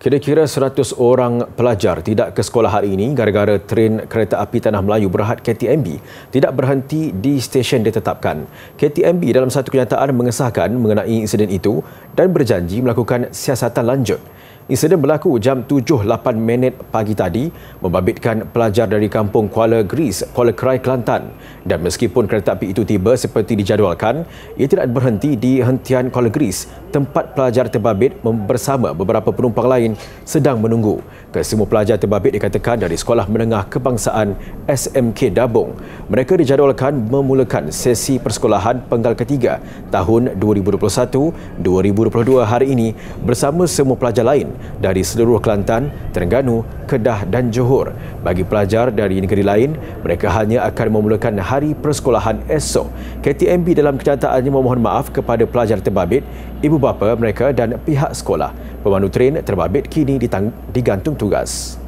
Kira-kira 100 orang pelajar tidak ke sekolah hari ini gara-gara tren kereta api Tanah Melayu berhad KTMB tidak berhenti di stesen ditetapkan. KTMB dalam satu kenyataan mengesahkan mengenai insiden itu dan berjanji melakukan siasatan lanjut. Insiden berlaku jam 7.08 minit pagi tadi membabitkan pelajar dari kampung Kuala Gris, Kuala Kerai, Kelantan dan meskipun kereta api itu tiba seperti dijadualkan, ia tidak berhenti di hentian Kuala Gris tempat pelajar terbabit bersama beberapa penumpang lain sedang menunggu. Kesemua pelajar terbabit dikatakan dari Sekolah Menengah Kebangsaan SMK Dabong, Mereka dijadualkan memulakan sesi persekolahan penggal ketiga tahun 2021-2022 hari ini bersama semua pelajar lain dari seluruh Kelantan, Terengganu, Kedah dan Johor. Bagi pelajar dari negeri lain, mereka hanya akan memulakan hari persekolahan esok. KTMB dalam kenyataannya memohon maaf kepada pelajar terbabit, ibu bapa mereka dan pihak sekolah. Pemandu tren terbabit kini digantung tugas.